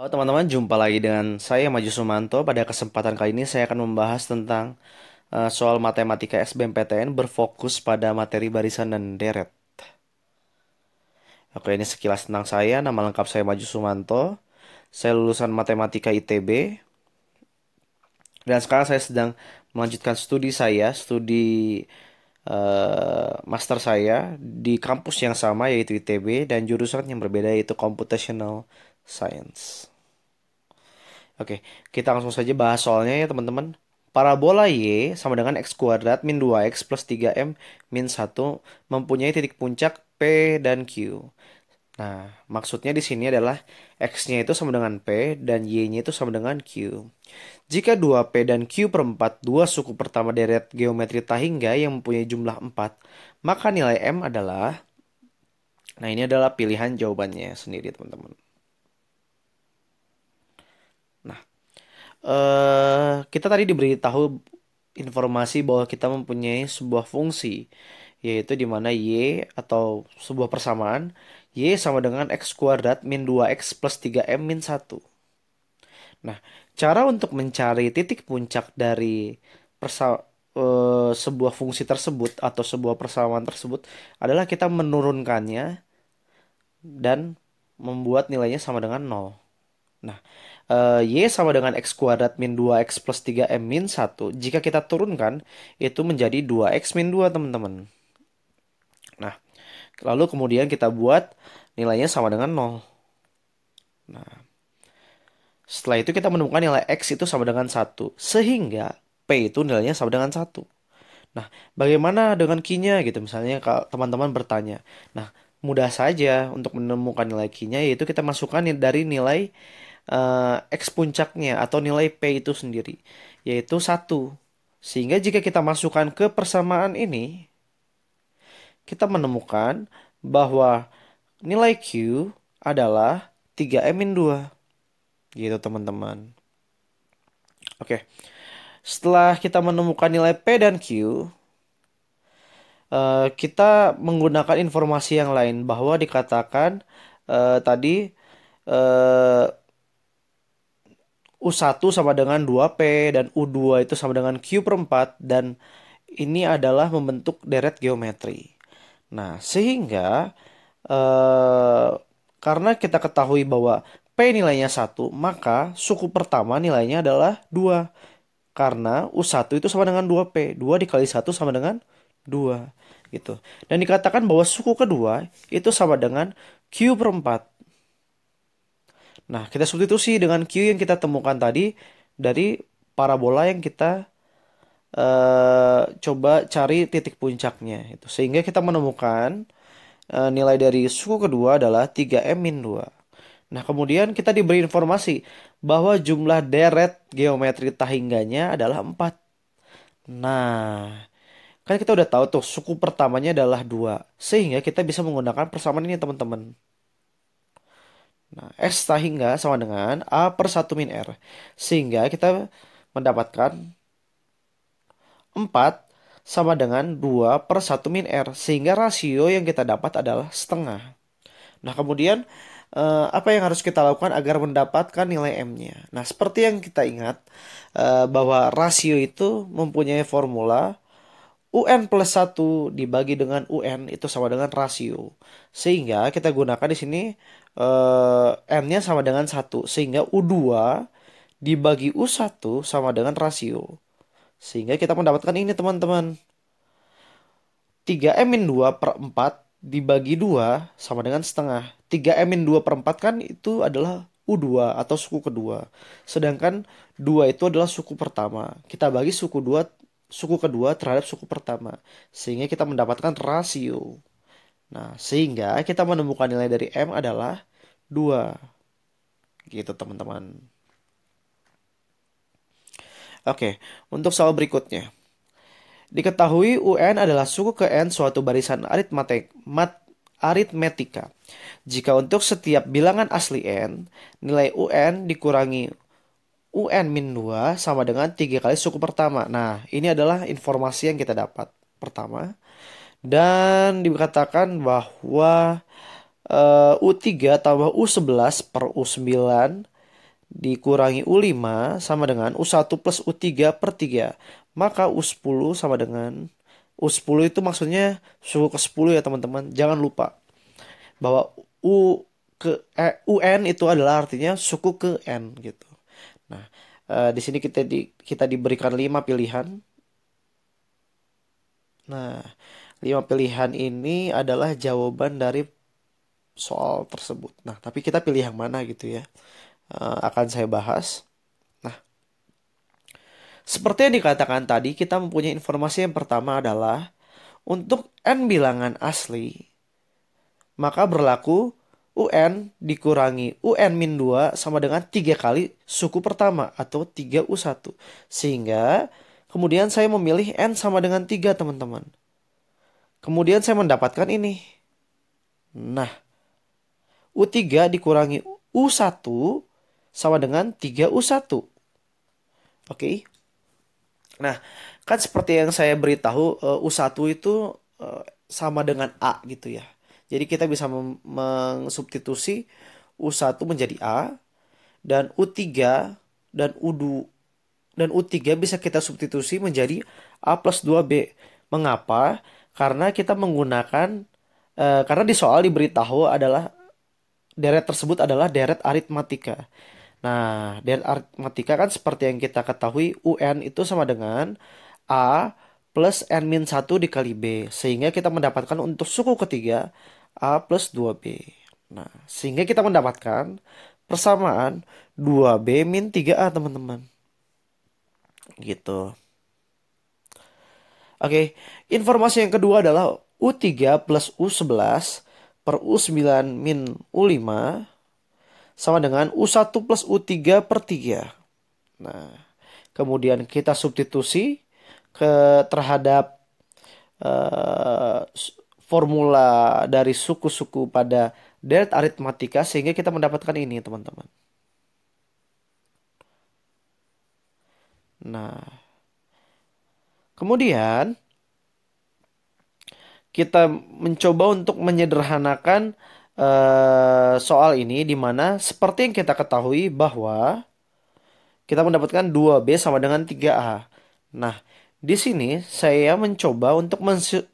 Halo teman-teman, jumpa lagi dengan saya Maju Sumanto. Pada kesempatan kali ini saya akan membahas tentang uh, soal matematika SBMPTN berfokus pada materi barisan dan deret. Oke, ini sekilas tentang saya. Nama lengkap saya Maju Sumanto. Saya lulusan matematika ITB. Dan sekarang saya sedang melanjutkan studi saya, studi uh, master saya di kampus yang sama yaitu ITB dan jurusan yang berbeda yaitu Computational Science. Oke, kita langsung saja bahas soalnya ya teman-teman. Parabola Y sama dengan X kuadrat min 2X plus 3M min 1 mempunyai titik puncak P dan Q. Nah, maksudnya di sini adalah X-nya itu sama dengan P dan Y-nya itu sama dengan Q. Jika 2P dan Q per 4 dua suku pertama deret geometri Tahingga yang mempunyai jumlah 4, maka nilai M adalah Nah, ini adalah pilihan jawabannya sendiri, teman-teman. Eh, kita tadi diberitahu informasi bahwa kita mempunyai sebuah fungsi yaitu di mana y atau sebuah persamaan y sama dengan x kuadrat min 2x plus 3m min 1. Nah, cara untuk mencari titik puncak dari persa uh, sebuah fungsi tersebut atau sebuah persamaan tersebut adalah kita menurunkannya dan membuat nilainya sama dengan 0. Nah, Eh, y sama dengan X kuadrat min 2X plus 3M min 1. Jika kita turunkan, itu menjadi 2X min 2, teman-teman. Nah, lalu kemudian kita buat nilainya sama dengan 0. Nah, setelah itu kita menemukan nilai X itu sama dengan 1. Sehingga P itu nilainya sama dengan 1. Nah, bagaimana dengan q-nya gitu misalnya kalau teman-teman bertanya. Nah, mudah saja untuk menemukan nilai q-nya yaitu kita masukkan dari nilai uh, X puncaknya atau nilai P itu sendiri, yaitu satu. Sehingga jika kita masukkan ke persamaan ini, kita menemukan bahwa nilai Q adalah 3M-2. Gitu teman-teman. Oke. Setelah kita menemukan nilai P dan Q, eh, kita menggunakan informasi yang lain bahwa dikatakan uh, tadi uh, U1 sama dengan 2P dan U2 itu sama dengan Q per 4 dan ini adalah membentuk deret geometri. Nah, sehingga eh, karena kita ketahui bahwa P nilainya 1, maka suku pertama nilainya adalah 2. Karena U1 itu sama dengan 2P. 2 dikali 1 sama dengan 2. Gitu. Dan dikatakan bahwa suku kedua itu sama dengan Q per 4. Nah, kita substitusi dengan Q yang kita temukan tadi dari parabola yang kita uh, coba cari titik puncaknya. Itu. Sehingga kita menemukan uh, nilai dari suku kedua adalah 3M-2. Nah, kemudian kita diberi informasi bahwa jumlah deret geometri tahingganya adalah 4. Nah, kan kita udah tahu tuh suku pertamanya adalah 2 sehingga kita bisa menggunakan persamaan ini teman-teman Nah, S hingga sama dengan A per 1 min R. Sehingga kita mendapatkan 4 sama dengan 2 per 1 min R. Sehingga rasio yang kita dapat adalah setengah. Nah, kemudian eh, apa yang harus kita lakukan agar mendapatkan nilai M-nya? Nah, seperti yang kita ingat eh, bahwa rasio itu mempunyai formula UN plus 1 dibagi dengan UN itu sama dengan rasio. Sehingga kita gunakan di sini uh, N-nya sama dengan 1. Sehingga U2 dibagi U1 sama dengan rasio. Sehingga kita mendapatkan ini teman-teman. 3M-2 per 4 dibagi 2 sama dengan setengah. 3M-2 per 4 kan itu adalah U2 atau suku kedua. Sedangkan 2 itu adalah suku pertama. Kita bagi suku 2 suku kedua terhadap suku pertama sehingga kita mendapatkan rasio. Nah, sehingga kita menemukan nilai dari M adalah 2. Gitu, teman-teman. Oke, untuk soal berikutnya. Diketahui UN adalah suku ke N suatu barisan aritmatik, mat, aritmetika. Jika untuk setiap bilangan asli N, nilai UN dikurangi UN min 2 sama dengan 3 kali suku pertama. Nah, ini adalah informasi yang kita dapat pertama. Dan dikatakan bahwa uh, eh, U3 tambah U11 per U9 dikurangi U5 sama dengan U1 plus U3 per 3. Maka U10 sama dengan U10 itu maksudnya suku ke-10 ya teman-teman. Jangan lupa bahwa U ke eh, UN itu adalah artinya suku ke N gitu. Nah, eh, di sini kita di, kita diberikan lima pilihan. Nah, lima pilihan ini adalah jawaban dari soal tersebut. Nah, tapi kita pilih yang mana gitu ya. Eh, akan saya bahas. Nah, seperti yang dikatakan tadi, kita mempunyai informasi yang pertama adalah untuk n bilangan asli maka berlaku UN dikurangi UN min 2 sama dengan 3 kali suku pertama atau 3U1. Sehingga kemudian saya memilih N sama dengan 3 teman-teman. Kemudian saya mendapatkan ini. Nah, U3 dikurangi U1 sama dengan 3U1. Oke. Nah, kan seperti yang saya beritahu eh, U1 itu eh, sama dengan A gitu ya. Jadi kita bisa mensubstitusi U1 menjadi A dan U3 dan U2 dan U3 bisa kita substitusi menjadi A plus 2B. Mengapa? Karena kita menggunakan e, karena di soal diberitahu adalah deret tersebut adalah deret aritmatika. Nah, deret aritmatika kan seperti yang kita ketahui UN itu sama dengan A plus N-1 dikali B. Sehingga kita mendapatkan untuk suku ketiga A plus 2B. Nah, sehingga kita mendapatkan persamaan 2B min 3A, teman-teman. Gitu. Oke, informasi yang kedua adalah U3 plus U11 per U9 min U5 sama dengan U1 plus U3 per 3. Nah, kemudian kita substitusi ke terhadap uh, formula dari suku-suku pada deret aritmatika sehingga kita mendapatkan ini teman-teman. Nah, kemudian kita mencoba untuk menyederhanakan uh, soal ini di mana seperti yang kita ketahui bahwa kita mendapatkan 2B sama dengan 3A. Nah, di sini saya mencoba untuk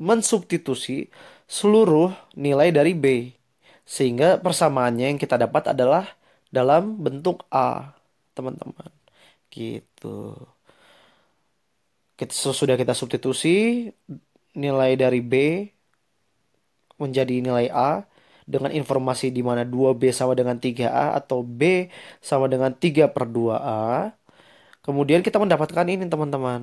mensubstitusi seluruh nilai dari B sehingga persamaannya yang kita dapat adalah dalam bentuk A, teman-teman. Gitu. Kita sudah kita substitusi nilai dari B menjadi nilai A dengan informasi di mana 2B sama dengan 3A atau B sama dengan 3 per 2A. Kemudian kita mendapatkan ini teman-teman.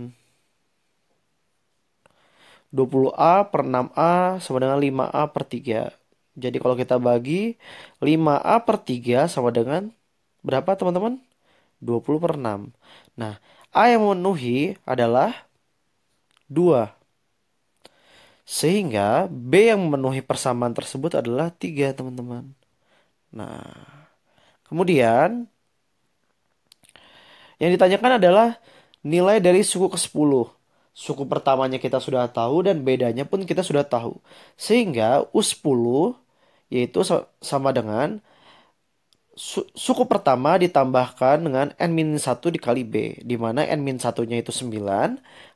20A per 6A sama dengan 5A per 3. Jadi kalau kita bagi 5A per 3 sama dengan berapa teman-teman? 20 per 6. Nah, A yang memenuhi adalah 2. Sehingga B yang memenuhi persamaan tersebut adalah 3 teman-teman. Nah, kemudian yang ditanyakan adalah nilai dari suku ke-10 suku pertamanya kita sudah tahu dan bedanya pun kita sudah tahu. Sehingga U10 yaitu sama dengan su suku pertama ditambahkan dengan n-1 dikali b di mana n-1-nya itu 9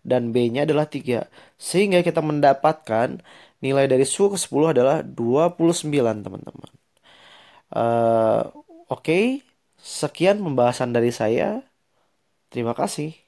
dan b-nya adalah 3. Sehingga kita mendapatkan nilai dari suku ke-10 adalah 29, teman-teman. Uh, Oke, okay. sekian pembahasan dari saya. Terima kasih.